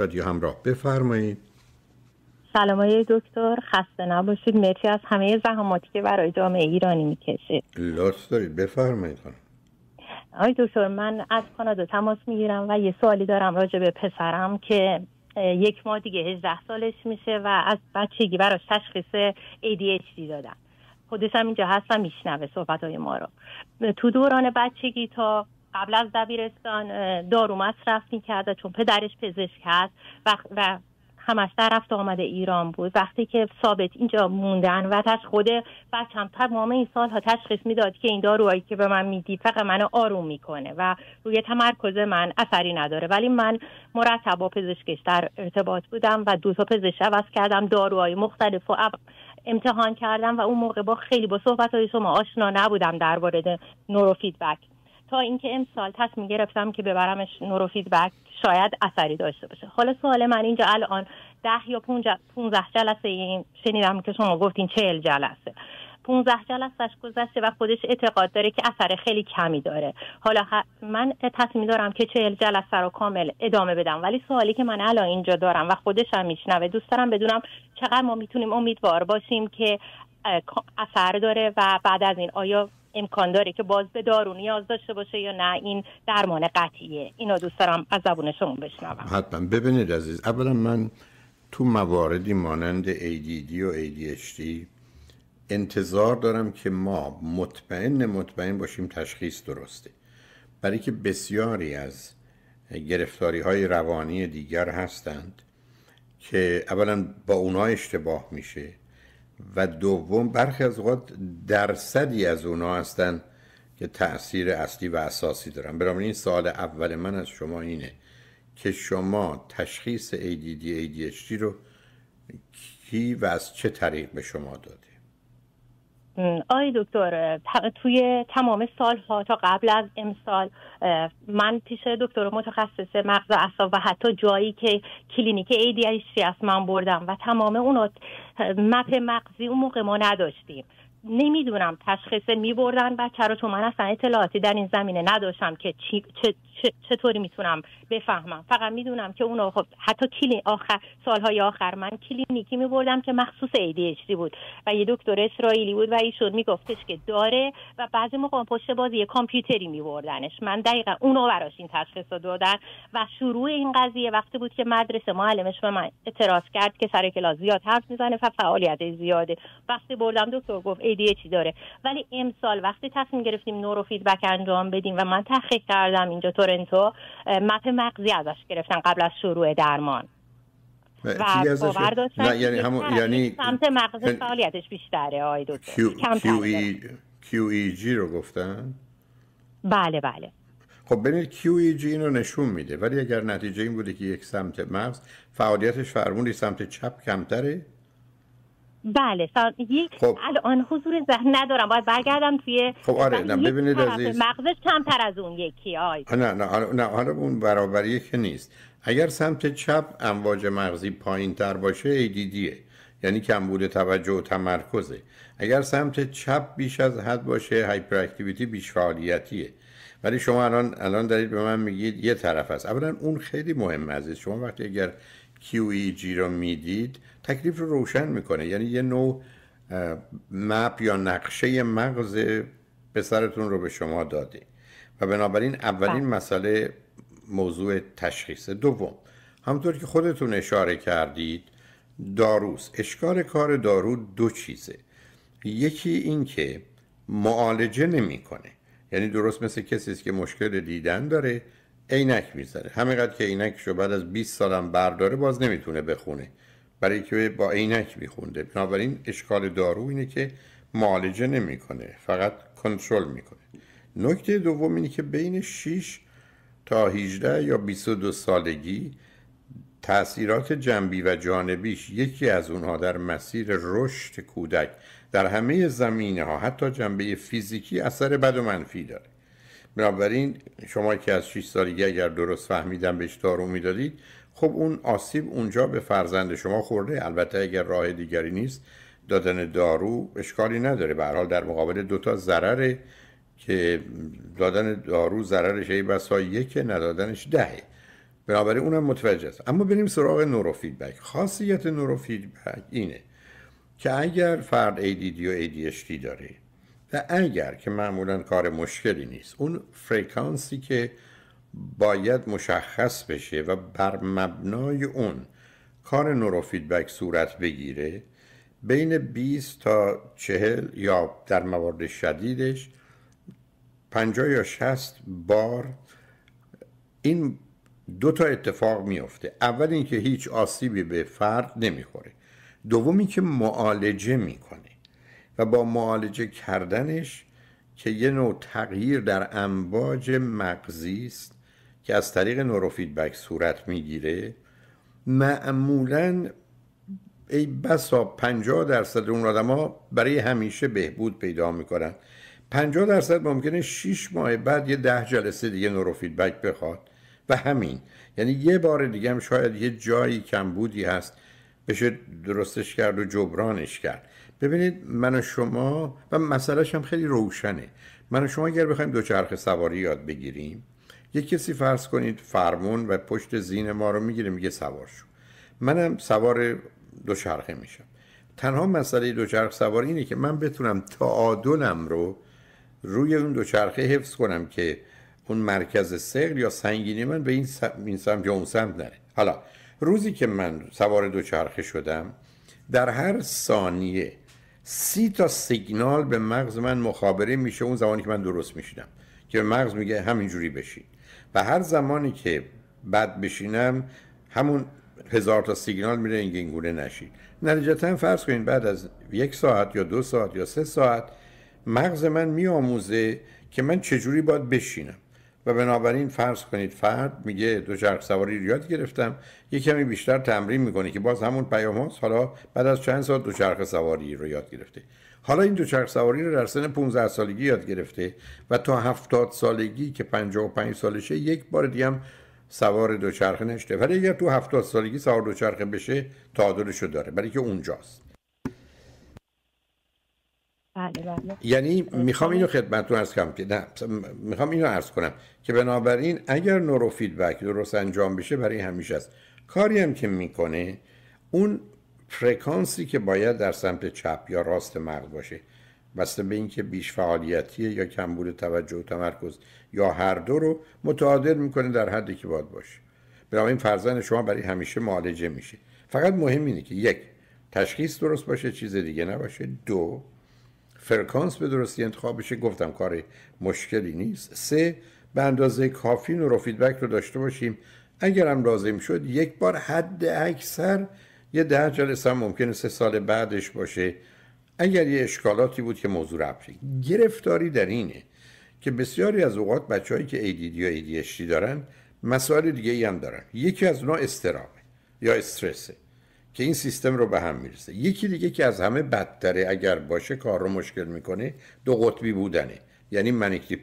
رادیو همراه بفرمایید سلام دکتر خسته نباشید مرسی از همه زحماتی که برای جامعه ایرانی میکشید لطف دارید بفرمایید آی دکتر من از کانادا تماس میگیرم و یه سوالی دارم راجع به پسرم که یک ماه دیگه 18 سالش میشه و از بچگی براش تشخیص ADHD دادن خودش هم اینجا هستم میشنوه صحبت های ما رو تو دوران بچگی تا قبل از دبیرستان دارو مصرف میکرد چون پدرش پزشک هست و, همش در رفت آمده ایران بود وقتی که ثابت اینجا موندن و تش خود هم تمام این ها تشخیص میداد که این داروهایی که به من میدی فقط منو آروم میکنه و روی تمرکز من اثری نداره ولی من مرتب با پزشکش در ارتباط بودم و دو تا پزشک عوض کردم داروهای مختلف و امتحان کردم و اون موقع با خیلی با صحبت های شما آشنا نبودم در وارد نورو تا اینکه امسال تصمیم گرفتم که ببرمش نورو فیدبک شاید اثری داشته باشه حالا سوال من اینجا الان ده یا پونزه جلسه این شنیدم که شما گفتین چهل جلسه پونزه جلسهش گذشته و خودش اعتقاد داره که اثر خیلی کمی داره حالا من تصمیم دارم که چهل جلسه رو کامل ادامه بدم ولی سوالی که من الان اینجا دارم و خودش هم میشنوه دوست دارم بدونم چقدر ما میتونیم امیدوار باشیم که اثر داره و بعد از این آیا امکان داره که باز به دارو نیاز داشته باشه یا نه این درمان قطعیه اینو دوست دارم از زبون شما بشنوم حتما ببینید عزیز اولا من تو مواردی مانند ADD و ADHD انتظار دارم که ما مطمئن مطمئن باشیم تشخیص درسته برای که بسیاری از گرفتاری های روانی دیگر هستند که اولا با اونا اشتباه میشه و دوم برخی از اوقات درصدی از اونا هستن که تاثیر اصلی و اساسی دارن برامین این سال اول من از شما اینه که شما تشخیص ADD ADHD رو کی و از چه طریق به شما داده آی دکتر توی تمام سالها تا قبل از امسال من پیش دکتر متخصص مغز اعصاب و حتی جایی که کلینیک ADHD از من بردم و تمام اونو مپ مغزی اون موقع ما نداشتیم نمیدونم تشخیص میبردن و چرا چون من اصلا اطلاعاتی در این زمینه نداشتم که چطوری میتونم بفهمم فقط میدونم که اون خب حتی کلی آخر سالهای آخر من کلینیکی میبردم که مخصوص ADHD بود و یه دکتر اسرائیلی بود و ایشون میگفتش که داره و بعضی موقع پشت بازی یه کامپیوتری میبردنش من دقیقا اونو براش این تشخیص رو دادن و شروع این قضیه وقتی بود که مدرسه معلمش به من اعتراض کرد که سر کلاس زیاد حرف میزنه و فعالیت زیاده وقتی بردم دکتر گفت ADHD داره ولی امسال وقتی تصمیم گرفتیم نورو فیدبک انجام بدیم و من تحقیق کردم اینجا تورنتو مپ مغزی ازش گرفتن قبل از شروع درمان و یعنی همون یعنی سمت مغز فعالیتش بیشتره آیدو. دکتر کیو جی رو گفتن بله بله خب ببینید جی اینو نشون میده ولی اگر نتیجه این بوده که یک سمت مغز فعالیتش فرمونی سمت چپ کمتره بله سال یک خب. الان حضور ذهن ندارم باید برگردم توی خب آره نه ببینید عزیز مغزش کمتر از اون یکی آی نه نه آره، نه آره اون برابری که نیست اگر سمت چپ امواج مغزی پایین تر باشه ایدیدیه یعنی کمبود توجه و تمرکزه اگر سمت چپ بیش از حد باشه هایپر اکتیویتی بیش فعالیتیه ولی شما الان الان دارید به من میگید یه طرف است اولا اون خیلی مهمه عزیز شما وقتی اگر QEG رو میدید تکلیف رو روشن میکنه یعنی یه نوع مپ یا نقشه مغز پسرتون رو به شما داده و بنابراین اولین بله. مسئله موضوع تشخیص دوم همطور که خودتون اشاره کردید داروس اشکال کار دارو دو چیزه یکی این که معالجه نمیکنه یعنی درست مثل کسی است که مشکل دیدن داره عینک میذاره همینقدر که عینکش رو بعد از 20 سالم برداره باز نمیتونه بخونه برای که با عینک میخونده بنابراین اشکال دارو اینه که معالجه نمیکنه فقط کنترل میکنه نکته دوم اینه که بین 6 تا 18 یا 22 سالگی تاثیرات جنبی و جانبیش یکی از اونها در مسیر رشد کودک در همه زمینه ها حتی جنبه فیزیکی اثر بد و منفی داره بنابراین شما که از 6 سالگی اگر درست فهمیدم بهش دارو میدادید خب اون آسیب اونجا به فرزند شما خورده البته اگر راه دیگری نیست دادن دارو اشکالی نداره به حال در مقابل دوتا ضرره که دادن دارو ضررش ای بسا یکه ندادنش دهه بنابراین اونم متوجه است اما بریم سراغ نورو فیدبک خاصیت نورو فیدبک اینه که اگر فرد ADD و ADHD داره و اگر که معمولا کار مشکلی نیست اون فرکانسی که باید مشخص بشه و بر مبنای اون کار نوروفیدبک صورت بگیره بین 20 تا 40 یا در موارد شدیدش 50 یا 60 بار این دو تا اتفاق میفته اول اینکه هیچ آسیبی به فرد نمیخوره دومی که معالجه میکنه و با معالجه کردنش که یه نوع تغییر در امواج مغزی است که از طریق نوروفیدبک صورت میگیره معمولا ای بسا 50 درصد اون ها برای همیشه بهبود پیدا میکنن 50 درصد ممکنه 6 ماه بعد یه ده جلسه دیگه فیدبک بخواد و همین یعنی یه بار دیگه هم شاید یه جایی کمبودی هست بشه درستش کرد و جبرانش کرد ببینید من و شما و مسئلهش هم خیلی روشنه من و شما اگر بخوایم دوچرخه سواری یاد بگیریم یک کسی فرض کنید فرمون و پشت زین ما رو میگیره میگه سوار شو منم سوار دوچرخه میشم تنها مسئله دوچرخه سواری اینه که من بتونم تعادلم رو روی اون دوچرخه حفظ کنم که اون مرکز سقل یا سنگینی من به این سمت یا اون سمت نره حالا روزی که من سوار دوچرخه شدم در هر ثانیه سی تا سیگنال به مغز من مخابره میشه اون زمانی که من درست میشینم که مغز میگه همینجوری بشین و هر زمانی که بد بشینم همون هزار تا سیگنال میره اینگونه نشین نتیجتا فرض کنین بعد از یک ساعت یا دو ساعت یا سه ساعت مغز من میآموزه که من چجوری باید بشینم و بنابراین فرض کنید فرد میگه دو سواری رو یاد گرفتم یه کمی بیشتر تمرین میکنه که باز همون پیام هاست حالا بعد از چند سال دو چرخ سواری رو یاد گرفته حالا این دو سواری رو در سن 15 سالگی یاد گرفته و تا هفتاد سالگی که 55 سالشه یک بار دیگه هم سوار دوچرخه نشده ولی اگر تو هفتاد سالگی سوار دوچرخه بشه رو داره برای که اونجاست بله، بله. یعنی میخوام اینو خدمتتون ارز کنم که نه میخوام اینو عرض کنم که بنابراین اگر نورو فیدبک درست انجام بشه برای همیشه است کاری هم که میکنه اون فرکانسی که باید در سمت چپ یا راست مغز باشه بسته به اینکه بیش فعالیتیه یا کمبود توجه و تمرکز یا هر دو رو متعادل میکنه در حدی که باید باشه بنابراین فرزن شما برای همیشه معالجه میشه فقط مهم اینه که یک تشخیص درست باشه چیز دیگه نباشه دو فرکانس به درستی انتخاب گفتم کار مشکلی نیست سه به اندازه کافی نورو فیدبک رو داشته باشیم اگر هم لازم شد یک بار حد اکثر یه ده جلسه هم ممکنه سه سال بعدش باشه اگر یه اشکالاتی بود که موضوع رفت گرفتاری در اینه که بسیاری از اوقات بچههایی که ADD یا ADHD دارن مسائل دیگه ای هم دارن یکی از اونا استرامه یا استرسه که این سیستم رو به هم میرسه یکی دیگه که از همه بدتره اگر باشه کار رو مشکل میکنه دو قطبی بودنه یعنی منیکی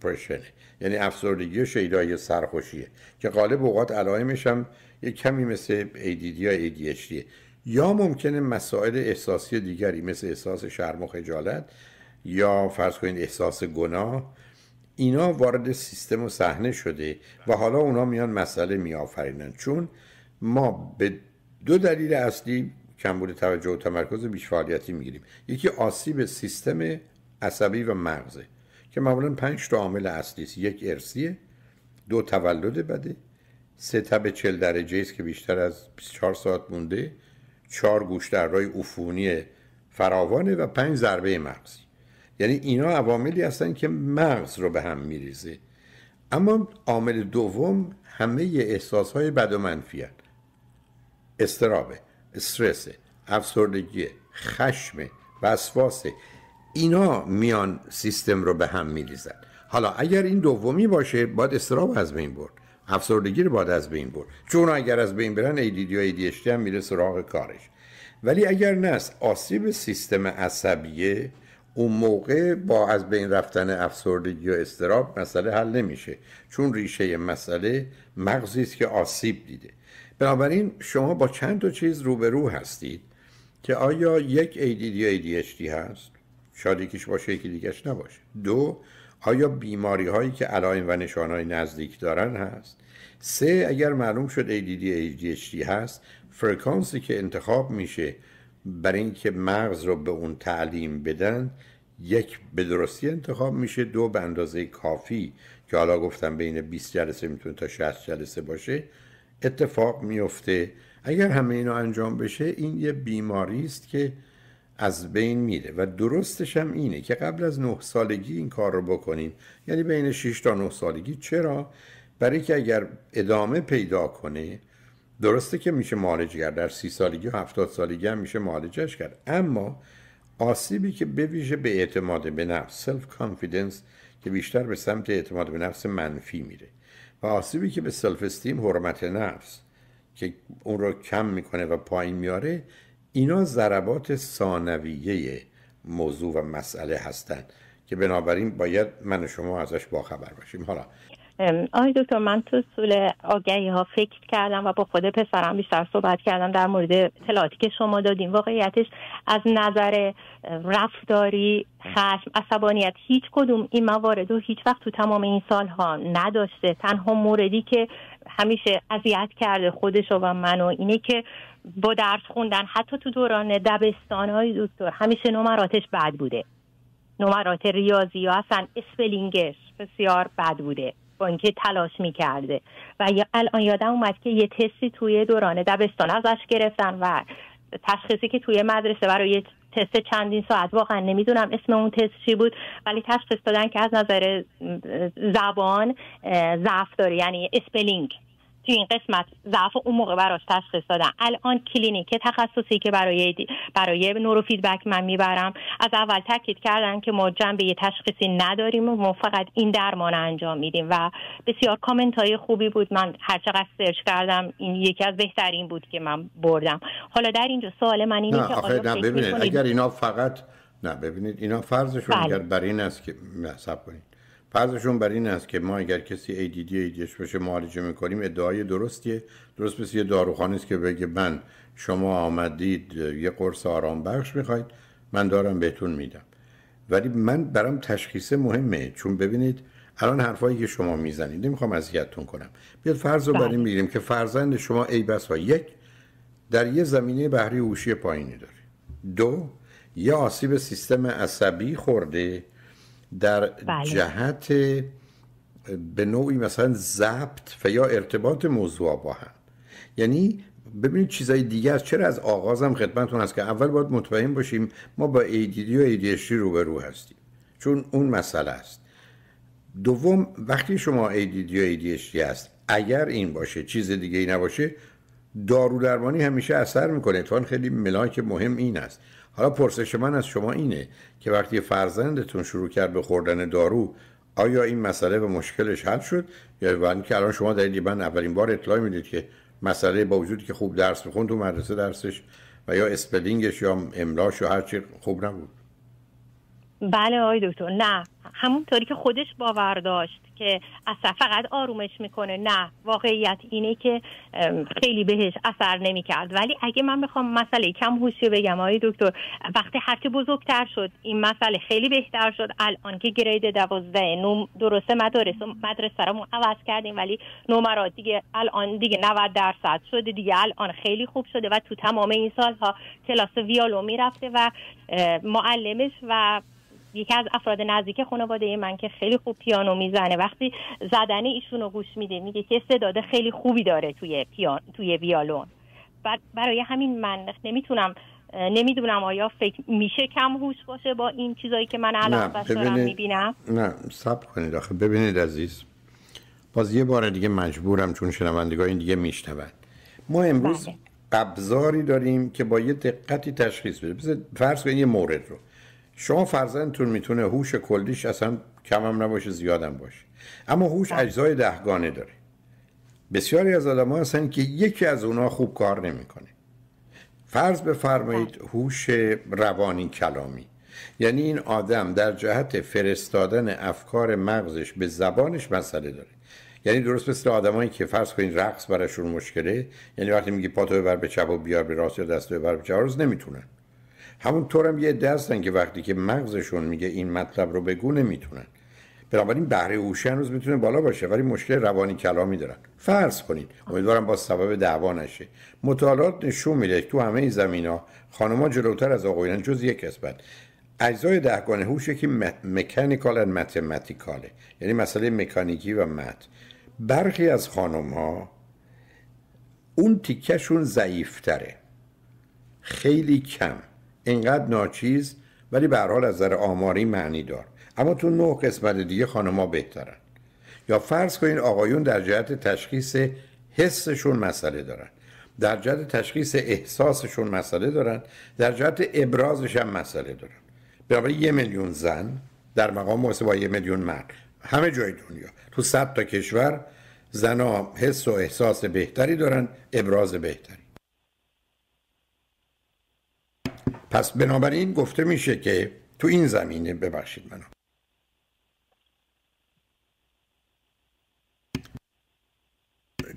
پرشنه یعنی افسردگی و شیدایی سرخوشیه که غالب اوقات علائمش هم یه کمی مثل ADD یا ADHD یا ممکنه مسائل احساسی دیگری مثل احساس شرم و خجالت یا فرض کنید احساس گناه اینا وارد سیستم و صحنه شده و حالا اونا میان مسئله میآفرینن چون ما به دو دلیل اصلی کمبود توجه و تمرکز بیش فعالیتی میگیریم یکی آسیب سیستم عصبی و مغزه که معمولا پنج تا عامل اصلی است یک ارسیه دو تولد بده سه تب چل درجه است که بیشتر از 24 ساعت مونده چهار گوش در رای عفونی فراوانه و پنج ضربه مغزی یعنی اینا عواملی هستن که مغز رو به هم میریزه اما عامل دوم همه احساس های بد و منفی هست. استرابه استرس افسردگی خشم وسواس اینا میان سیستم رو به هم میریزن حالا اگر این دومی باشه باید استراب از بین برد افسردگی رو باید از بین برد چون اگر از بین برن ایدیدی و ایدیشتی هم میره سراغ کارش ولی اگر نه آسیب سیستم عصبیه اون موقع با از بین رفتن افسردگی و استراب مسئله حل نمیشه چون ریشه مسئله مغزی است که آسیب دیده بنابراین شما با چند تا چیز روبرو هستید که آیا یک ADD یا ADHD هست شاید یکیش باشه یکی دیگهش نباشه دو آیا بیماری هایی که علائم و نشان های نزدیک دارن هست سه اگر معلوم شد ADD ADHD هست فرکانسی که انتخاب میشه برای اینکه مغز رو به اون تعلیم بدن یک به درستی انتخاب میشه دو به اندازه کافی که حالا گفتم بین 20 جلسه میتونه تا 60 جلسه باشه اتفاق میفته اگر همه اینا انجام بشه این یه بیماری است که از بین میره و درستش هم اینه که قبل از نه سالگی این کار رو بکنیم یعنی بین 6 تا 9 سالگی چرا برای که اگر ادامه پیدا کنه درسته که میشه معالج کرد در سی سالگی و هفتاد سالگی هم میشه معالجش کرد اما آسیبی که بویژه به اعتماد به نفس سلف کانفیدنس که بیشتر به سمت اعتماد به نفس منفی میره و آسیبی که به سلف استیم حرمت نفس که اون رو کم میکنه و پایین میاره اینا ضربات ثانویه موضوع و مسئله هستند که بنابراین باید من و شما ازش باخبر باشیم حالا آی دکتر من تو سول آگهی ها فکر کردم و با خود پسرم بیشتر صحبت کردم در مورد اطلاعاتی که شما دادیم واقعیتش از نظر رفتاری خشم عصبانیت هیچ کدوم این موارد رو هیچ وقت تو تمام این سالها نداشته تنها موردی که همیشه اذیت کرده خودش و منو اینه که با درس خوندن حتی تو دوران دبستان های دکتر همیشه نمراتش بد بوده نمرات ریاضی یا اصلا اسپلینگش بسیار بد بوده بانکی تلاش میکرده و الان یادم اومد که یه تستی توی دوران دبستان ازش گرفتن و تشخیصی که توی مدرسه برای تست چندین ساعت واقعا نمیدونم اسم اون تست چی بود ولی تشخیص دادن که از نظر زبان ضعف داره یعنی اسپلینگ توی این قسمت ضعف اون موقع براش تشخیص دادن الان کلینیک تخصصی که برای برای نورو فیدبک من میبرم از اول تاکید کردن که ما جنبه یه تشخیصی نداریم و ما فقط این درمان انجام میدیم و بسیار کامنت های خوبی بود من هرچقدر سرچ کردم این یکی از بهترین بود که من بردم حالا در اینجا سوال من اینه که آخه ببینید اگر اینا فقط نه ببینید اینا فرضشون بله. اگر بر این است که کنید فرضشون بر این است که ما اگر کسی ADD ADHD بشه معالجه میکنیم ادعای درستیه درست مثل یه داروخانی است که بگه من شما آمدید یه قرص آرام بخش میخواید من دارم بهتون میدم ولی من برام تشخیص مهمه چون ببینید الان حرفایی که شما میزنید نمیخوام اذیتتون کنم بیاد فرض رو بر این میگیریم بله. که فرزند شما ای ها یک در یه زمینه بحری هوشی پایینی داره دو یه آسیب سیستم عصبی خورده در بله. جهت به نوعی مثلا ضبط و یا ارتباط موضوع با هم یعنی ببینید چیزای دیگه است چرا از آغازم خدمتتون هست که اول باید مطمئن باشیم ما با ADD و ADHD روبرو هستیم چون اون مسئله است دوم وقتی شما ADD و ADHD هست اگر این باشه چیز دیگه ای نباشه دارو درمانی همیشه اثر میکنه اتفاقا خیلی ملاک مهم این است حالا پرسش من از شما اینه که وقتی فرزندتون شروع کرد به خوردن دارو آیا این مسئله و مشکلش حل شد یا وقتی که الان شما دارید من اولین بار اطلاع میدید که مسئله با وجودی که خوب درس میخوند تو مدرسه درسش و یا اسپلینگش یا املاش یا هر خوب نبود بله آی دکتر نه همونطوری که خودش باور داشت که اصلا فقط آرومش میکنه نه واقعیت اینه که خیلی بهش اثر نمیکرد ولی اگه من بخوام مسئله کم هوشی بگم آقای دکتر وقتی هر بزرگتر شد این مسئله خیلی بهتر شد الان که گرید دوازده نوم درسته مدارس مدرسه رو عوض کردیم ولی نمرات دیگه الان دیگه 90 درصد شده دیگه الان خیلی خوب شده و تو تمام این سالها کلاس ویالو میرفته و معلمش و یکی از افراد نزدیک خانواده من که خیلی خوب پیانو میزنه وقتی زدن ایشون رو گوش میده میگه که استعداد خیلی خوبی داره توی پیان... توی ویالون برای همین من نمیتونم نمیدونم آیا فکر میشه کم هوش باشه با این چیزایی که من الان بس میبینم نه سب کنید آخه ببینید عزیز باز یه بار دیگه مجبورم چون شنوندگاه این دیگه میشنوند ما امروز بله. ابزاری داریم که با یه دقتی تشخیص بده فرض کنید یه مورد رو شما فرزندتون میتونه هوش کلیش اصلا کم هم نباشه زیادم باشه اما هوش بله. اجزای دهگانه داره بسیاری از آدم ها هستن که یکی از اونا خوب کار نمیکنه فرض بفرمایید بله. هوش روانی کلامی یعنی این آدم در جهت فرستادن افکار مغزش به زبانش مسئله داره یعنی درست مثل آدمایی که فرض کنید رقص براشون مشکله یعنی وقتی میگی پاتو بر به چپ و بیار به راست یا دست ببر به چپ همونطور هم یه دستن که وقتی که مغزشون میگه این مطلب رو بگو نمیتونن بنابراین بهره هوشی هنوز میتونه بالا باشه ولی مشکل روانی کلامی دارن فرض کنید امیدوارم با سبب دعوا نشه مطالعات نشون میده تو همه این زمینا ها جلوتر از آقایان جز یک قسمت اجزای دهگانه هوش که مکانیکال و متمتیکاله یعنی مسئله مکانیکی و مت برخی از خانم ها اون تیکشون ضعیفتره خیلی کم اینقدر ناچیز ولی به حال از نظر آماری معنی دار اما تو نه قسمت دیگه خانما بهترن یا فرض کنین آقایون در جهت تشخیص حسشون مسئله دارن در جهت تشخیص احساسشون مسئله دارن در جهت ابرازش هم مسئله دارن برای یه میلیون زن در مقام محاسبه با یه میلیون مرد همه جای دنیا تو صد تا کشور زنها حس و احساس بهتری دارن ابراز بهتری پس بنابراین گفته میشه که تو این زمینه ببخشید منو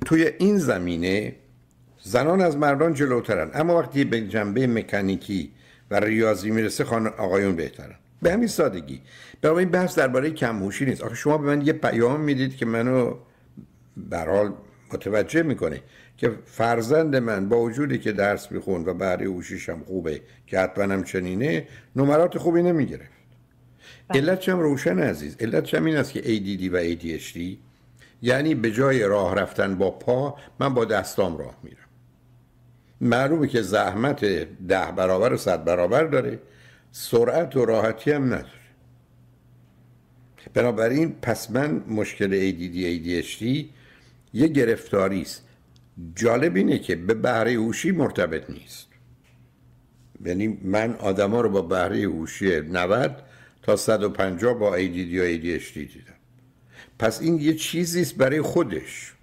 توی این زمینه زنان از مردان جلوترن اما وقتی به جنبه مکانیکی و ریاضی میرسه خان آقایون بهترن به همین سادگی به این بحث درباره کمهوشی نیست آخه شما به من یه پیام میدید که منو برحال متوجه میکنه که فرزند من با وجودی که درس میخون و برای اوشیشم خوبه که حتما هم چنینه نمرات خوبی نمیگرفت بله. علت هم روشن عزیز علت چم این است که ADD و ADHD یعنی به جای راه رفتن با پا من با دستام راه میرم معلومه که زحمت ده برابر و صد برابر داره سرعت و راحتی هم نداره بنابراین پس من مشکل ADD ADHD یه گرفتاری است جالب اینه که به بهره هوشی مرتبط نیست یعنی من آدما رو با بهره هوشی 90 تا 150 با ADD یا ADHD دیدم پس این یه چیزی است برای خودش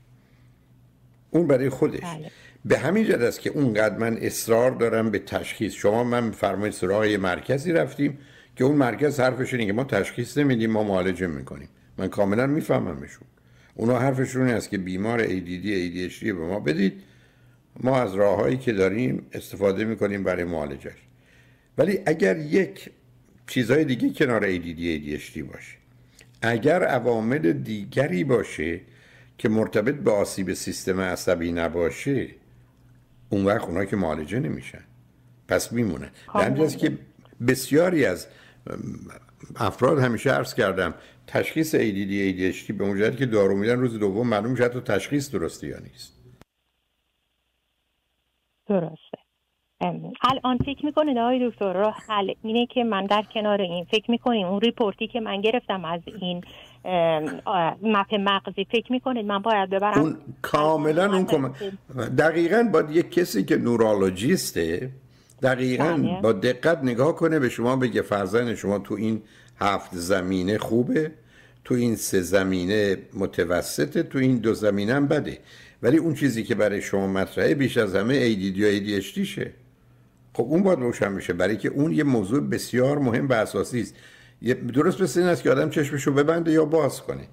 اون برای خودش بله. به همین جد است که اونقدر من اصرار دارم به تشخیص شما من فرمایید سراغ مرکزی رفتیم که اون مرکز حرفش اینه که ما تشخیص نمیدیم ما معالجه میکنیم من کاملا میفهممشون اونا حرفشون است که بیمار ADD ADHD به ما بدید ما از راههایی که داریم استفاده میکنیم برای معالجش ولی اگر یک چیزهای دیگه کنار ADD ADHD باشه اگر عوامل دیگری باشه که مرتبط به آسیب سیستم عصبی نباشه اون وقت اونا که معالجه نمیشن پس میمونن خب، در خب. که بسیاری از افراد همیشه عرض کردم تشخیص ADD ADHD به مجرد که دارو میدن روز دوم معلوم شد تو تشخیص درستی یا نیست درسته الان فکر میکنید آقای دکتر را حل اینه که من در کنار این فکر میکنیم اون ریپورتی که من گرفتم از این مپ مغزی فکر میکنید من باید ببرم اون کاملا اون کم... دقیقا باید یک کسی که نورالوجیسته دقیقا بله. با دقت نگاه کنه به شما بگه فرزن شما تو این هفت زمینه خوبه تو این سه زمینه متوسطه تو این دو زمینه هم بده ولی اون چیزی که برای شما مطرحه بیش از همه ADD یا ADHD شه خب اون باید روشن بشه برای که اون یه موضوع بسیار مهم و اساسی است درست مثل این است که آدم چشمشو ببنده یا باز کنه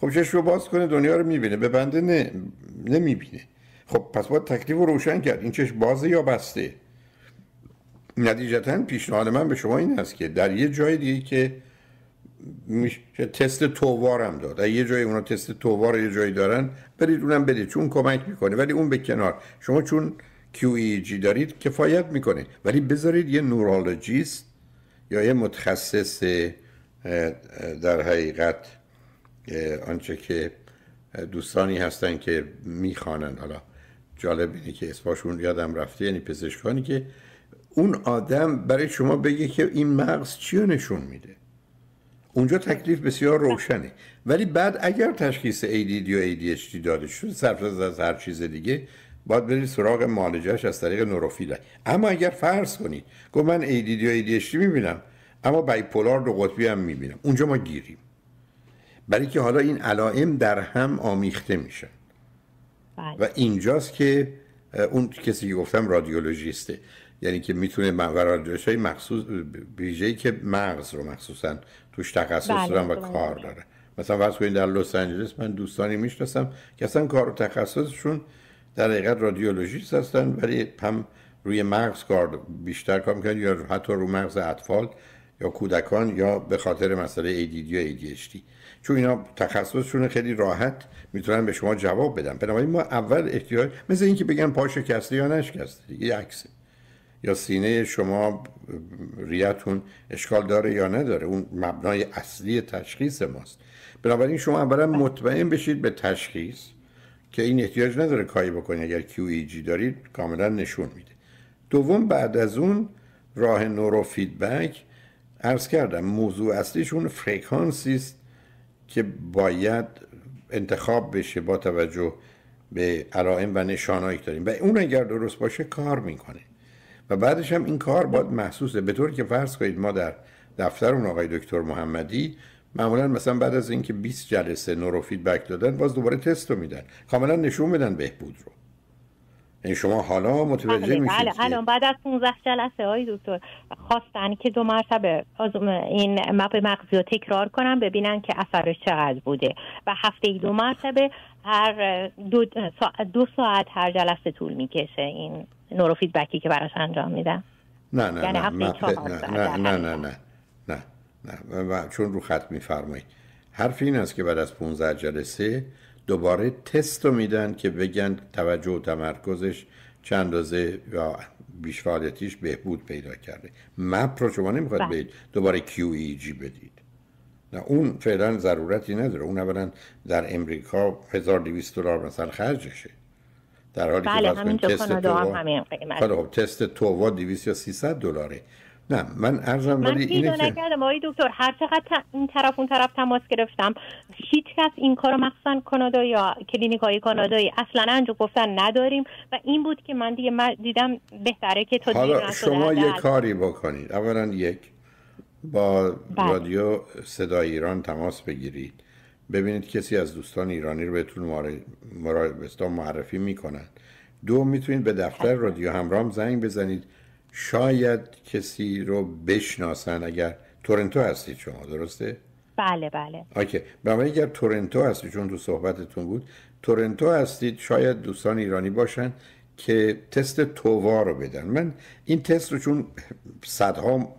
خب چشمشو باز کنه دنیا رو میبینه ببنده نه نمیبینه خب پس باید تکلیف رو روشن کرد این چشم بازه یا بسته نتیجتا پیشنهاد من به شما این است که در یه جای دیگه که میشه تست تووارم داد یه جایی اونا تست تووار یه جایی دارن برید اونم بدید چون کمک میکنه ولی اون به کنار شما چون جی دارید کفایت میکنه ولی بذارید یه نورالوجیست یا یه متخصص در حقیقت آنچه که دوستانی هستن که میخوانن حالا جالب اینه که اسمشون یادم رفته یعنی پزشکانی که اون آدم برای شما بگه که این مغز چی نشون میده اونجا تکلیف بسیار روشنه ولی بعد اگر تشخیص ADD یا ADHD داده شد صرف از هر چیز دیگه باید برید سراغ معالجهاش از طریق نوروفیل اما اگر فرض کنید گفت من ADD یا ADHD میبینم اما بایپولار دو قطبی هم میبینم اونجا ما گیریم برای که حالا این علائم در هم آمیخته میشن بله. و اینجاست که اون کسی که گفتم رادیولوژیسته یعنی که میتونه قراردادش های مخصوص ویژه که مغز رو مخصوصا توش تخصص بله، دارن و کار داره مثلا واسه کنید در لس آنجلس من دوستانی میشناسم که اصلا کار و تخصصشون در حقیقت رادیولوژیست هستن ولی هم روی مغز کار بیشتر کار میکنن یا حتی رو مغز اطفال یا کودکان یا به خاطر مسئله ADD یا ADHD چون اینا تخصصشون خیلی راحت میتونن به شما جواب بدن بنابراین ما اول احتیاج مثل اینکه بگن پا شکسته یا نشکسته یه عکسه یا سینه شما ریتون اشکال داره یا نداره اون مبنای اصلی تشخیص ماست بنابراین شما اولا مطمئن بشید به تشخیص که این احتیاج نداره کاری بکنید اگر جی دارید کاملا نشون میده دوم بعد از اون راه نورو فیدبک ارز کردم موضوع اصلیشون فرکانسی است که باید انتخاب بشه با توجه به علائم و نشانهایی که داریم و اون اگر درست باشه کار میکنه و بعدش هم این کار باید محسوسه به طور که فرض کنید ما در دفتر اون آقای دکتر محمدی معمولا مثلا بعد از اینکه 20 جلسه نورو فیدبک دادن باز دوباره تست رو میدن کاملا نشون میدن بهبود رو این یعنی شما حالا متوجه بله، میشید بله الان بعد از 15 جلسه های دکتر خواستن که دو مرتبه این مپ مغزی رو تکرار کنم ببینن که اثرش چقدر بوده و هفته ای دو مرتبه هر دو, دو ساعت هر جلسه طول میکشه این نورو فیدبکی که براش انجام میدم نه نه یعنی نه, نه, نه, نه, نه چون رو خط میفرمایید حرف این است که بعد از 15 جلسه دوباره تست رو میدن که بگن توجه و تمرکزش چند روزه یا بیشفالیتیش بهبود پیدا کرده مپ رو شما نمیخواد بید بله. دوباره جی بدید نه اون فعلا ضرورتی نداره اون اولا در امریکا 1200 دلار مثلا خرجشه در حالی بله که بله تو تست تو 200 خب، خب، یا 300 دلاره نه من ارزم ولی اینه که نکردم آقای دکتر هر چقدر این طرف اون طرف تماس گرفتم هیچ کس این کارو مخصوصا کانادا یا کلینیک های کانادایی اصلا انجام گفتن نداریم و این بود که من دیگه من دیدم بهتره که تا حالا شما یه کاری بکنید اولا یک با بله. رادیو صدای ایران تماس بگیرید ببینید کسی از دوستان ایرانی رو بهتون معرفی میکنن دو میتونید به دفتر بله. رادیو همرام زنگ بزنید شاید کسی رو بشناسن اگر تورنتو هستید شما درسته؟ بله بله آکه برای اگر تورنتو هستید چون تو صحبتتون بود تورنتو هستید شاید دوستان ایرانی باشن که تست تووا رو بدن من این تست رو چون صدها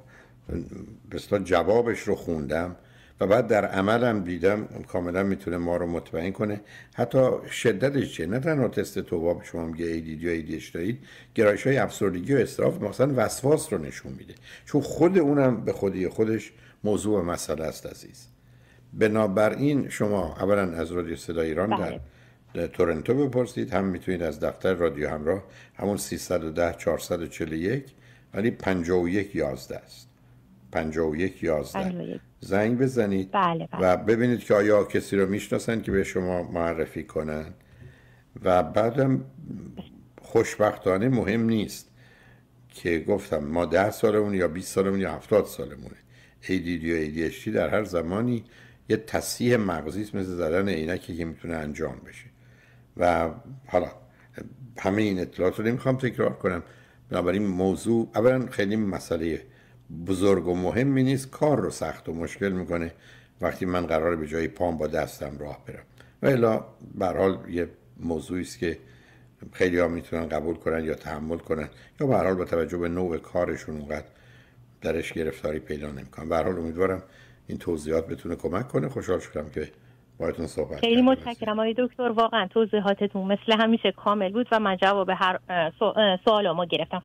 بسیار جوابش رو خوندم و بعد در عملم دیدم کاملا میتونه ما رو مطمئن کنه حتی شدتش چه نه تنها تست توباب شما میگه دیدی یا ایدیش دارید گرایش های افسردگی و استراف مثلا وسواس رو نشون میده چون خود اونم به خودی خودش موضوع و مسئله است عزیز بنابراین شما اولا از رادیو صدا ایران بله. در تورنتو بپرسید هم میتونید از دفتر رادیو همراه همون 310 441 ولی 51 11 است 51 11 زنگ بزنید بله، بله. و ببینید که آیا کسی رو میشناسن که به شما معرفی کنن و بعدم خوشبختانه مهم نیست که گفتم ما ده سالمون یا 20 سالمون یا هفتاد سالمونه ADD و ADHD در هر زمانی یه تصیح مغزی مثل زدن عینکی که میتونه انجام بشه و حالا همه این اطلاعات رو نمیخوام تکرار کنم بنابراین موضوع اولا خیلی مسئله بزرگ و مهمی نیست کار رو سخت و مشکل میکنه وقتی من قرار به جای پام با دستم راه برم و الا یه موضوعی است که خیلی ها میتونن قبول کنن یا تحمل کنن یا به با توجه به نوع کارشون اونقدر درش گرفتاری پیدا نمیکنن برحال امیدوارم این توضیحات بتونه کمک کنه خوشحال شدم که باهاتون صحبت خیلی متشکرم آقای دکتر واقعا توضیحاتتون مثل همیشه کامل بود و من جواب هر ما گرفتم